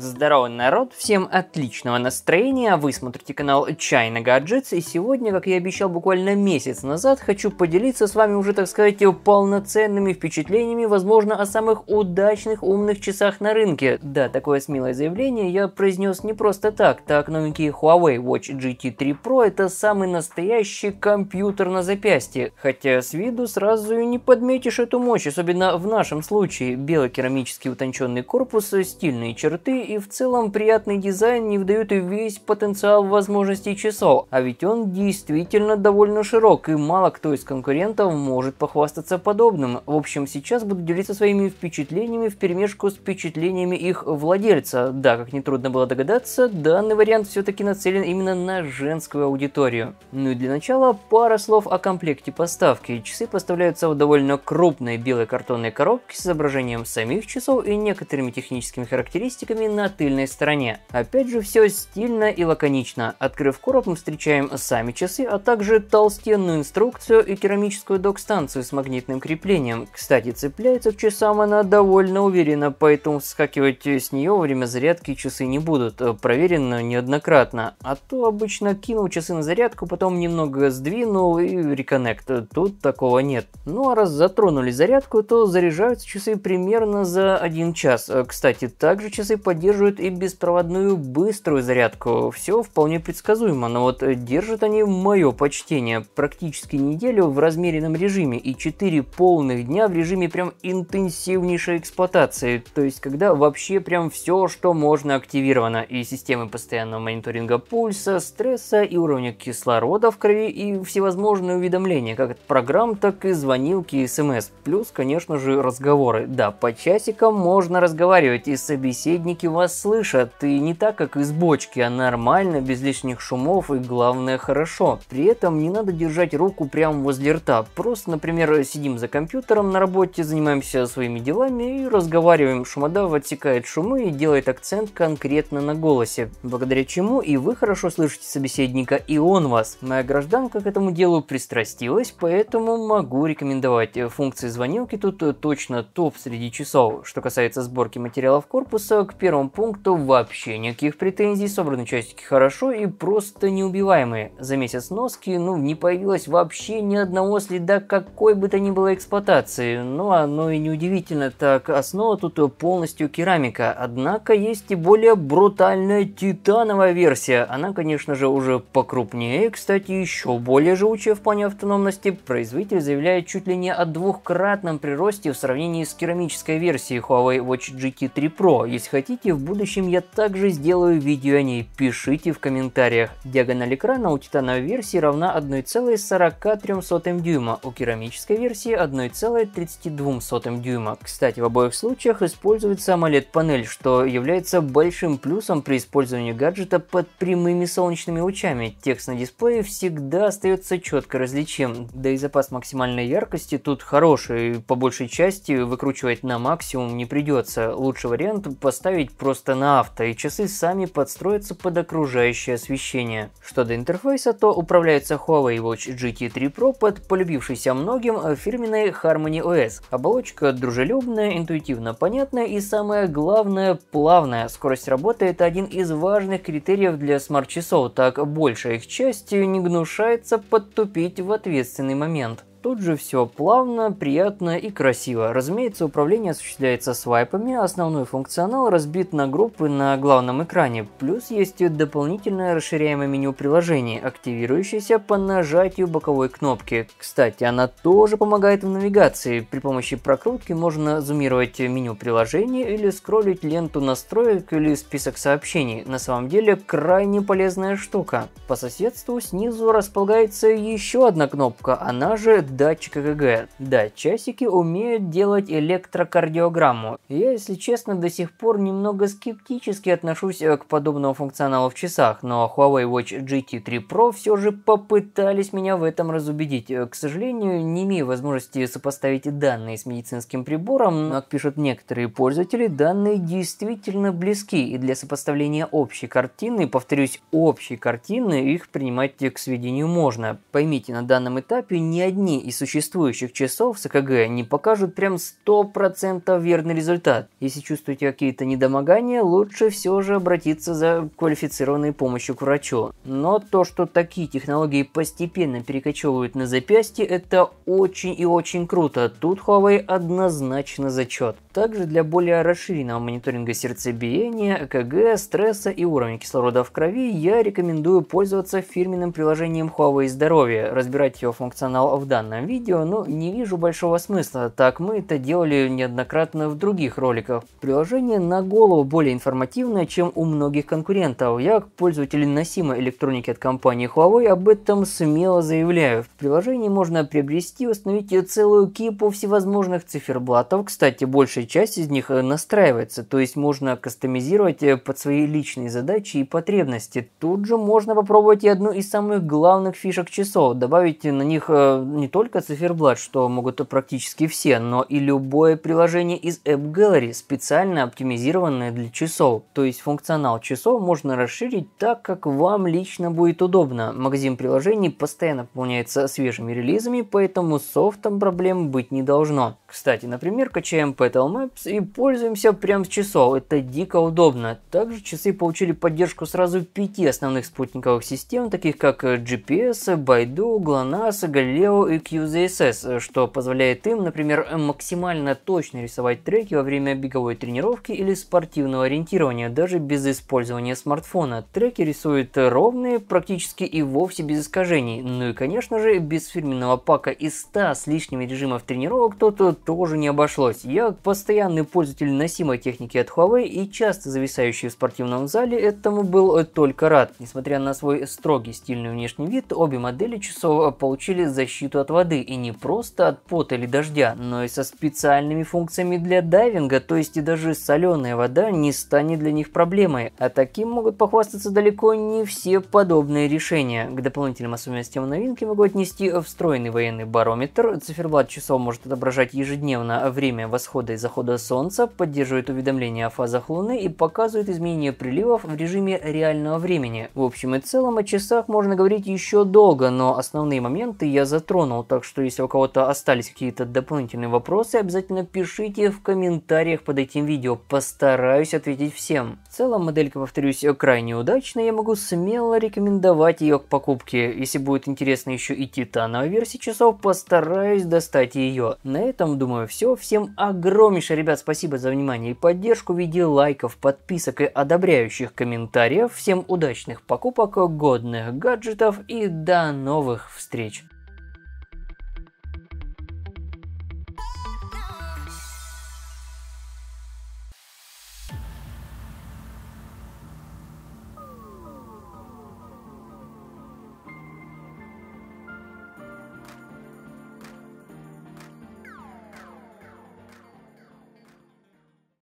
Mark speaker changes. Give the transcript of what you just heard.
Speaker 1: Здорово, народ! Всем отличного настроения! Вы смотрите канал China Gadgets, и сегодня, как я обещал буквально месяц назад, хочу поделиться с вами уже, так сказать, полноценными впечатлениями, возможно, о самых удачных умных часах на рынке. Да, такое смелое заявление я произнес не просто так. Так, новенький Huawei Watch GT3 Pro – это самый настоящий компьютер на запястье. Хотя с виду сразу и не подметишь эту мощь, особенно в нашем случае. Белый керамический утонченный корпус, стильные черты и в целом приятный дизайн не вдает и весь потенциал возможностей часов, а ведь он действительно довольно широк и мало кто из конкурентов может похвастаться подобным. В общем, сейчас буду делиться своими впечатлениями в перемешку с впечатлениями их владельца. Да, как нетрудно было догадаться, данный вариант все-таки нацелен именно на женскую аудиторию. Ну и для начала пара слов о комплекте поставки. Часы поставляются в довольно крупной белой картонной коробке с изображением самих часов и некоторыми техническими характеристиками на тыльной стороне. Опять же, все стильно и лаконично. Открыв короб, мы встречаем сами часы, а также толстенную инструкцию и керамическую док-станцию с магнитным креплением. Кстати, цепляется к часам она довольно уверенно, поэтому вскакивать с нее во время зарядки часы не будут, проверено неоднократно. А то обычно кинул часы на зарядку, потом немного сдвинул и реконнект. Тут такого нет. Ну а раз затронули зарядку, то заряжаются часы примерно за один час. Кстати, также часы поддерживают поддерживают и беспроводную быструю зарядку. Все вполне предсказуемо, но вот э, держат они мое почтение практически неделю в размеренном режиме и 4 полных дня в режиме прям интенсивнейшей эксплуатации, то есть когда вообще прям все, что можно активировано, и системы постоянного мониторинга пульса, стресса и уровня кислорода в крови и всевозможные уведомления, как от программ, так и звонилки и смс, плюс, конечно же, разговоры. Да, по часикам можно разговаривать, и собеседники в вас слышат, и не так, как из бочки, а нормально, без лишних шумов и главное хорошо. При этом не надо держать руку прямо возле рта, просто, например, сидим за компьютером на работе, занимаемся своими делами и разговариваем. Шумодав отсекает шумы и делает акцент конкретно на голосе, благодаря чему и вы хорошо слышите собеседника, и он вас. Моя гражданка к этому делу пристрастилась, поэтому могу рекомендовать. Функции звонилки тут точно топ среди часов. Что касается сборки материалов корпуса, к первому этому пункту вообще никаких претензий, собраны частики хорошо и просто неубиваемые. За месяц носки, ну, не появилось вообще ни одного следа какой бы то ни было эксплуатации, но ну, оно и не удивительно, так основа тут полностью керамика, однако есть и более брутальная титановая версия, она, конечно же, уже покрупнее, кстати, еще более живучая в плане автономности, производитель заявляет чуть ли не о двухкратном приросте в сравнении с керамической версией Huawei Watch GT3 Pro, если хотите, кстати, в будущем я также сделаю видео о ней, пишите в комментариях. Диагональ экрана у титановой версии равна 1,43 дюйма, у керамической версии 1,32 дюйма. Кстати, в обоих случаях используется AMOLED-панель, что является большим плюсом при использовании гаджета под прямыми солнечными лучами. Текст на дисплее всегда остается четко различим, да и запас максимальной яркости тут хороший, по большей части выкручивать на максимум не придется. Лучший вариант поставить просто на авто, и часы сами подстроятся под окружающее освещение. Что до интерфейса, то управляется Huawei Watch GT3 Pro под полюбившийся многим э, фирменной Harmony OS. Оболочка дружелюбная, интуитивно понятная и самое главное плавная. Скорость работы это один из важных критериев для смарт-часов, так большая их часть не гнушается подтупить в ответственный момент. Тут же все плавно, приятно и красиво. Разумеется, управление осуществляется свайпами, а основной функционал разбит на группы на главном экране. Плюс есть дополнительное расширяемое меню приложений, активирующееся по нажатию боковой кнопки. Кстати, она тоже помогает в навигации. При помощи прокрутки можно зумировать меню приложений или скроллить ленту настроек или список сообщений. На самом деле, крайне полезная штука. По соседству снизу располагается еще одна кнопка, она же этот датчик ЭКГ. Да, часики умеют делать электрокардиограмму. Я, если честно, до сих пор немного скептически отношусь э, к подобному функционалу в часах, но Huawei Watch GT3 Pro все же попытались меня в этом разубедить. Э, к сожалению, не имею возможности сопоставить данные с медицинским прибором, как пишут некоторые пользователи, данные действительно близки, и для сопоставления общей картины, повторюсь, общей картины, их принимать к сведению можно. Поймите, на данном этапе ни одни одни из существующих часов с ЭКГ не покажут прям 100% верный результат. Если чувствуете какие-то недомогания, лучше все же обратиться за квалифицированной помощью к врачу. Но то, что такие технологии постепенно перекочевывают на запястье, это очень и очень круто. Тут Huawei однозначно зачет также для более расширенного мониторинга сердцебиения, ЭКГ, стресса и уровня кислорода в крови я рекомендую пользоваться фирменным приложением Huawei Здоровье. Разбирать его функционал в данном видео, но ну, не вижу большого смысла, так мы это делали неоднократно в других роликах. Приложение на голову более информативное, чем у многих конкурентов. Я, как пользователь носимой электроники от компании Huawei, об этом смело заявляю. В приложении можно приобрести и установить целую кипу всевозможных циферблатов, кстати, больше часть из них э, настраивается, то есть можно кастомизировать э, под свои личные задачи и потребности. Тут же можно попробовать и одну из самых главных фишек часов, добавить на них э, не только циферблат, что могут практически все, но и любое приложение из App Gallery, специально оптимизированное для часов. То есть функционал часов можно расширить так, как вам лично будет удобно. Магазин приложений постоянно пополняется свежими релизами, поэтому с софтом проблем быть не должно. Кстати, например, качаем Petal Maps и пользуемся прям с часов, это дико удобно. Также часы получили поддержку сразу пяти основных спутниковых систем, таких как GPS, Baidu, GLONASS, Galileo и QZSS, что позволяет им, например, максимально точно рисовать треки во время беговой тренировки или спортивного ориентирования, даже без использования смартфона. Треки рисуют ровные, практически и вовсе без искажений, ну и конечно же без фирменного пака из 100 с лишними режимов тренировок, то тут э, тоже не обошлось. Я постоянный пользователь носимой техники от Huawei и часто зависающий в спортивном зале этому был только рад. Несмотря на свой строгий стильный внешний вид, обе модели часов получили защиту от воды и не просто от пота или дождя, но и со специальными функциями для дайвинга, то есть и даже соленая вода не станет для них проблемой, а таким могут похвастаться далеко не все подобные решения. К дополнительным особенностям новинки могу отнести встроенный военный барометр, циферблат часов может отображать ежедневно ежедневно время восхода и захода Солнца, поддерживает уведомления о фазах Луны и показывает изменения приливов в режиме реального времени. В общем и целом о часах можно говорить еще долго, но основные моменты я затронул, так что если у кого-то остались какие-то дополнительные вопросы, обязательно пишите в комментариях под этим видео, постараюсь ответить всем. В целом моделька, повторюсь, крайне удачная, я могу смело рекомендовать ее к покупке. Если будет интересно еще и титановая версия часов, постараюсь достать ее. На этом думаю, все. Всем огромнейшее, ребят, спасибо за внимание и поддержку в виде лайков, подписок и одобряющих комментариев. Всем удачных покупок, годных гаджетов и до новых встреч!